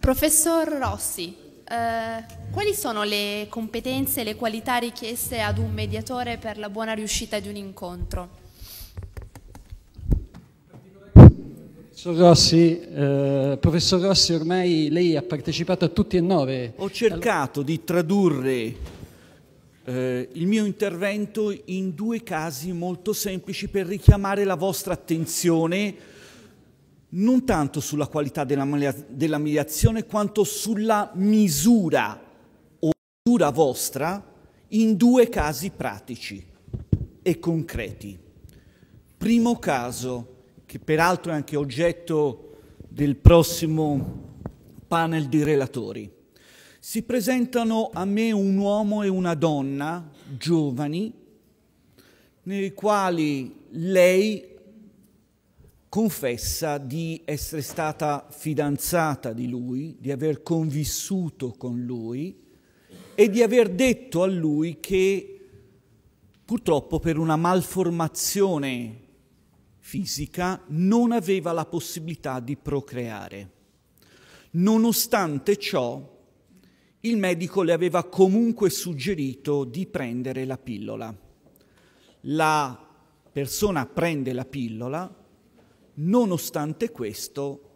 Professor Rossi, eh, quali sono le competenze e le qualità richieste ad un mediatore per la buona riuscita di un incontro? Professor Rossi, eh, professor Rossi ormai lei ha partecipato a tutti e nove. Ho cercato di tradurre eh, il mio intervento in due casi molto semplici per richiamare la vostra attenzione non tanto sulla qualità della mediazione quanto sulla misura o misura vostra in due casi pratici e concreti. Primo caso, che peraltro è anche oggetto del prossimo panel di relatori. Si presentano a me un uomo e una donna giovani nei quali lei confessa di essere stata fidanzata di lui, di aver convissuto con lui e di aver detto a lui che purtroppo per una malformazione fisica non aveva la possibilità di procreare. Nonostante ciò, il medico le aveva comunque suggerito di prendere la pillola. La persona prende la pillola, Nonostante questo,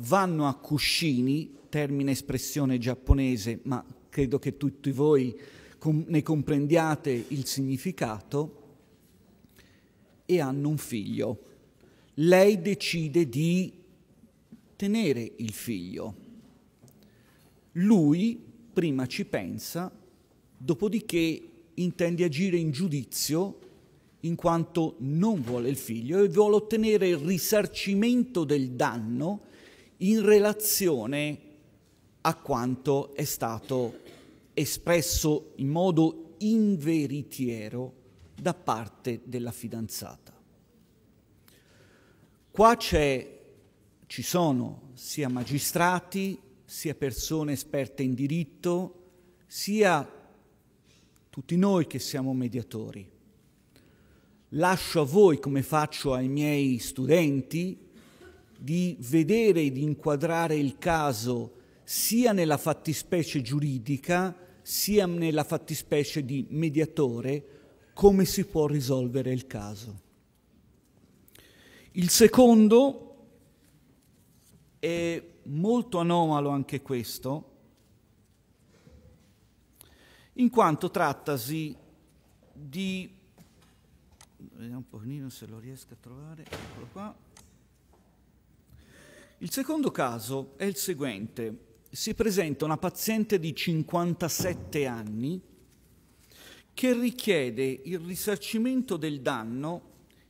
vanno a cuscini, termine espressione giapponese, ma credo che tutti voi com- ne comprendiate il significato, e hanno un figlio. Lei decide di tenere il figlio. Lui prima ci pensa, dopodiché intende agire in giudizio in quanto non vuole il figlio e vuole ottenere il risarcimento del danno in relazione a quanto è stato espresso in modo inveritiero da parte della fidanzata. Qua ci sono sia magistrati, sia persone esperte in diritto, sia tutti noi che siamo mediatori lascio a voi, come faccio ai miei studenti, di vedere e di inquadrare il caso sia nella fattispecie giuridica, sia nella fattispecie di mediatore, come si può risolvere il caso. Il secondo è molto anomalo anche questo, in quanto trattasi di vediamo un pochino se lo riesco a trovare, eccolo qua. Il secondo caso è il seguente, si presenta una paziente di 57 anni che richiede il risarcimento del danno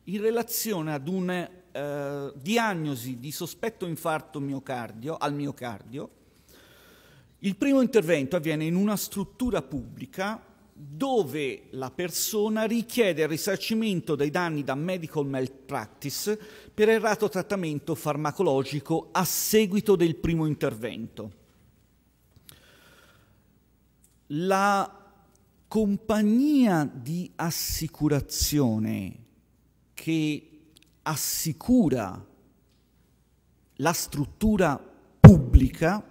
in relazione ad una eh, diagnosi di sospetto infarto miocardio, al miocardio. Il primo intervento avviene in una struttura pubblica dove la persona richiede il risarcimento dei danni da medical malpractice per errato trattamento farmacologico a seguito del primo intervento. La compagnia di assicurazione che assicura la struttura pubblica,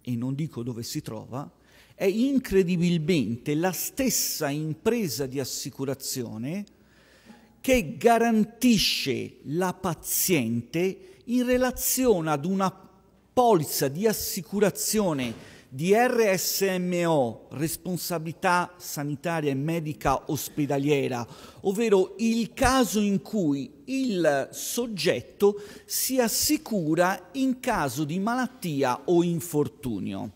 e non dico dove si trova, è incredibilmente la stessa impresa di assicurazione che garantisce la paziente in relazione ad una polizza di assicurazione di RSMO, responsabilità sanitaria e medica ospedaliera, ovvero il caso in cui il soggetto si assicura in caso di malattia o infortunio.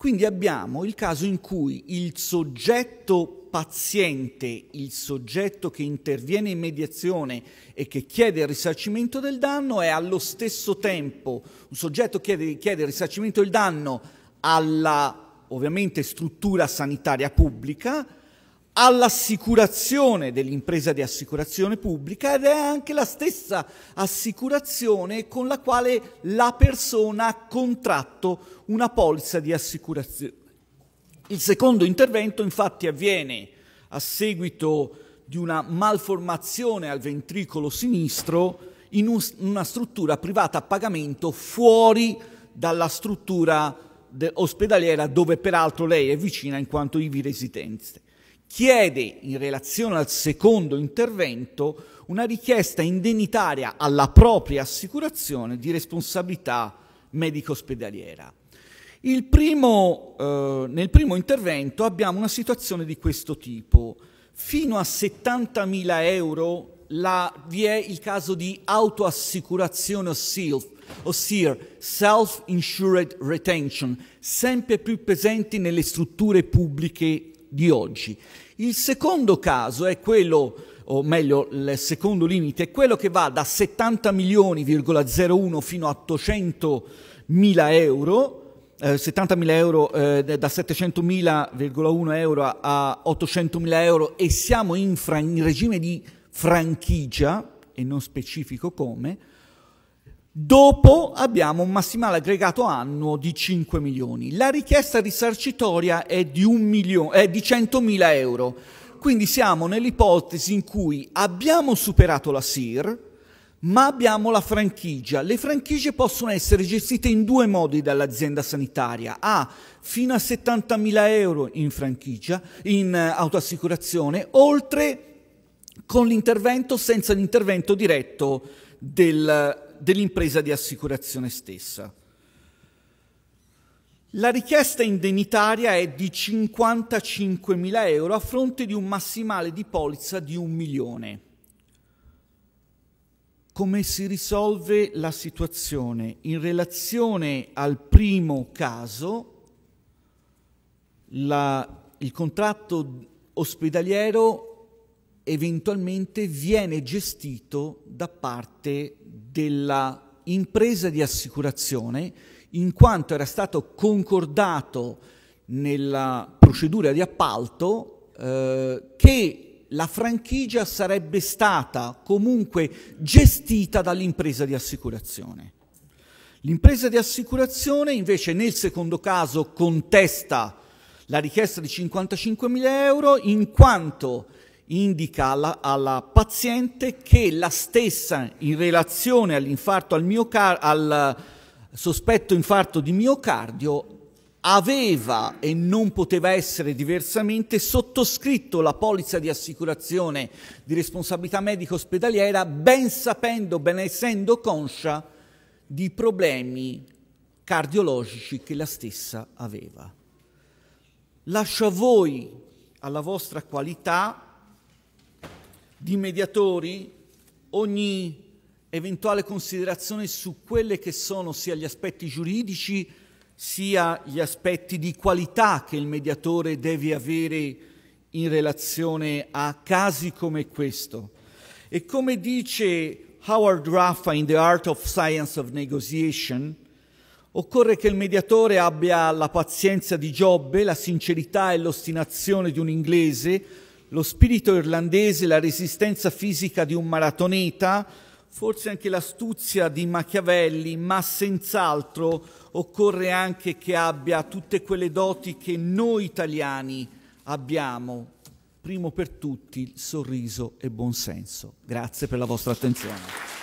Quindi abbiamo il caso in cui il soggetto paziente, il soggetto che interviene in mediazione e che chiede il risarcimento del danno è allo stesso tempo un soggetto che chiede, chiede il risarcimento del danno alla ovviamente struttura sanitaria pubblica, all'assicurazione dell'impresa di assicurazione pubblica ed è anche la stessa assicurazione con la quale la persona ha contratto una polizza di assicurazione. Il secondo intervento infatti avviene a seguito di una malformazione al ventricolo sinistro in una struttura privata a pagamento fuori dalla struttura ospedaliera dove peraltro lei è vicina in quanto ivi residente chiede in relazione al secondo intervento una richiesta indennitaria alla propria assicurazione di responsabilità medico-ospedaliera. Eh, nel primo intervento abbiamo una situazione di questo tipo. Fino a 70.000 euro la, vi è il caso di autoassicurazione o SILF, ossia Self-Insured Retention, sempre più presenti nelle strutture pubbliche di oggi. Il secondo caso è quello, o meglio, il secondo limite è quello che va da 70 milioni,01 fino a 800 mila euro, 70.000 eh, euro, eh, da 700.000,1 euro a 800.000 euro e siamo in, in, regime di franchigia, e non specifico come, Dopo abbiamo un massimale aggregato annuo di 5 milioni. La richiesta risarcitoria è di, milione, è di 100.000 euro. Quindi siamo nell'ipotesi in cui abbiamo superato la SIR, ma abbiamo la franchigia. Le franchigie possono essere gestite in due modi dall'azienda sanitaria. A, fino a 70.000 euro in franchigia, in eh, autoassicurazione, oltre con l'intervento senza l'intervento diretto del dell'impresa di assicurazione stessa. La richiesta indennitaria è di 55.000 euro a fronte di un massimale di polizza di un milione. Come si risolve la situazione? In relazione al primo caso, la, il contratto ospedaliero eventualmente viene gestito da parte dell'impresa di assicurazione in quanto era stato concordato nella procedura di appalto eh, che la franchigia sarebbe stata comunque gestita dall'impresa di assicurazione. L'impresa di assicurazione invece nel secondo caso contesta la richiesta di 55.000 euro in quanto indica alla, alla, paziente che la stessa in relazione all'infarto al al sospetto infarto di miocardio, aveva e non poteva essere diversamente sottoscritto la polizza di assicurazione di responsabilità medico ospedaliera ben sapendo, ben essendo conscia di problemi cardiologici che la stessa aveva. Lascio a voi, alla vostra qualità, di mediatori, ogni eventuale considerazione su quelle che sono sia gli aspetti giuridici sia gli aspetti di qualità che il mediatore deve avere in relazione a casi come questo. E come dice Howard Raffa in The Art of Science of Negotiation, occorre che il mediatore abbia la pazienza di Giobbe, la sincerità e l'ostinazione di un inglese, lo spirito irlandese, la resistenza fisica di un maratoneta, forse anche l'astuzia di Machiavelli, ma senz'altro occorre anche che abbia tutte quelle doti che noi italiani abbiamo, primo per tutti sorriso e buonsenso. Grazie per la vostra attenzione.